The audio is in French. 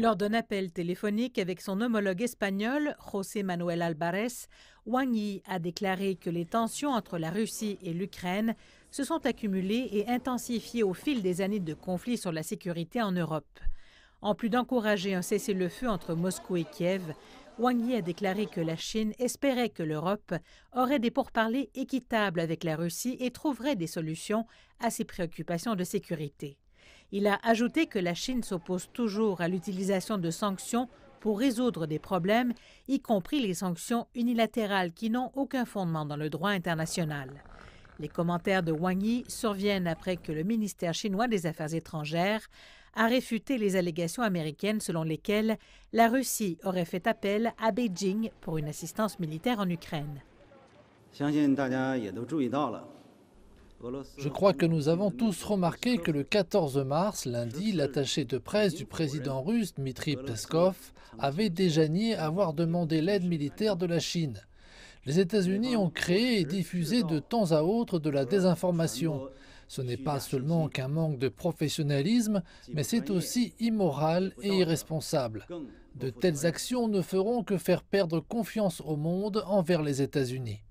Lors d'un appel téléphonique avec son homologue espagnol, José Manuel Álvarez, Wang Yi a déclaré que les tensions entre la Russie et l'Ukraine se sont accumulées et intensifiées au fil des années de conflits sur la sécurité en Europe. En plus d'encourager un cessez-le-feu entre Moscou et Kiev, Wang Yi a déclaré que la Chine espérait que l'Europe aurait des pourparlers équitables avec la Russie et trouverait des solutions à ses préoccupations de sécurité. Il a ajouté que la Chine s'oppose toujours à l'utilisation de sanctions pour résoudre des problèmes, y compris les sanctions unilatérales qui n'ont aucun fondement dans le droit international. Les commentaires de Wang Yi surviennent après que le ministère chinois des Affaires étrangères a réfuté les allégations américaines selon lesquelles la Russie aurait fait appel à Beijing pour une assistance militaire en Ukraine. Je crois que nous avons tous remarqué que le 14 mars, lundi, l'attaché de presse du président russe Dmitri Peskov avait déjà nié avoir demandé l'aide militaire de la Chine. Les États-Unis ont créé et diffusé de temps à autre de la désinformation. Ce n'est pas seulement qu'un manque de professionnalisme, mais c'est aussi immoral et irresponsable. De telles actions ne feront que faire perdre confiance au monde envers les États-Unis.